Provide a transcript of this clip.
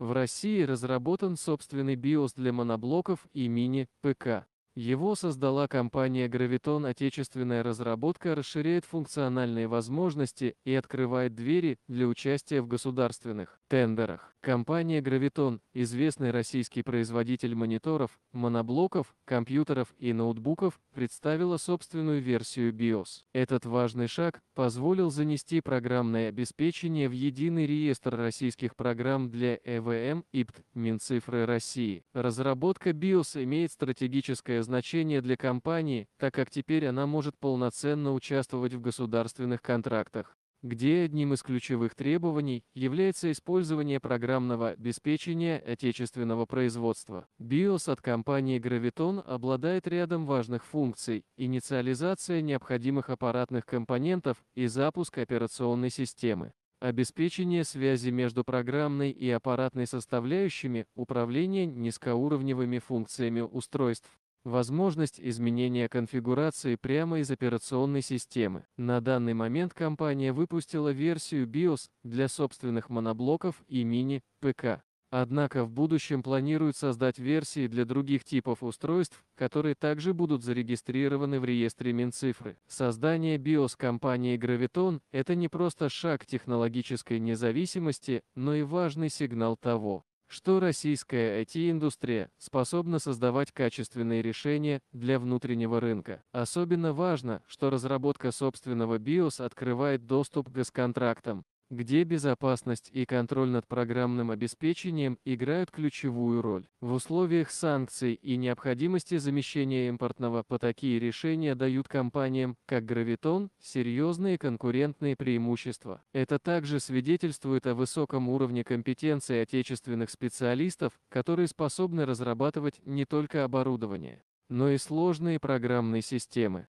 В России разработан собственный BIOS для моноблоков и мини-ПК. Его создала компания «Гравитон». Отечественная разработка расширяет функциональные возможности и открывает двери для участия в государственных тендерах. Компания «Гравитон» – известный российский производитель мониторов, моноблоков, компьютеров и ноутбуков, представила собственную версию BIOS. Этот важный шаг позволил занести программное обеспечение в единый реестр российских программ для ЭВМ ИПТ Минцифры России. Разработка BIOS имеет стратегическое значение для компании, так как теперь она может полноценно участвовать в государственных контрактах где одним из ключевых требований является использование программного обеспечения отечественного производства. BIOS от компании Graviton обладает рядом важных функций – инициализация необходимых аппаратных компонентов и запуск операционной системы. Обеспечение связи между программной и аппаратной составляющими, управление низкоуровневыми функциями устройств, Возможность изменения конфигурации прямо из операционной системы. На данный момент компания выпустила версию BIOS для собственных моноблоков и мини-ПК. Однако в будущем планируют создать версии для других типов устройств, которые также будут зарегистрированы в реестре Минцифры. Создание BIOS компании Graviton – это не просто шаг технологической независимости, но и важный сигнал того, что российская IT-индустрия способна создавать качественные решения для внутреннего рынка. Особенно важно, что разработка собственного BIOS открывает доступ к госконтрактам, где безопасность и контроль над программным обеспечением играют ключевую роль. В условиях санкций и необходимости замещения импортного по такие решения дают компаниям, как Graviton, серьезные конкурентные преимущества. Это также свидетельствует о высоком уровне компетенции отечественных специалистов, которые способны разрабатывать не только оборудование, но и сложные программные системы.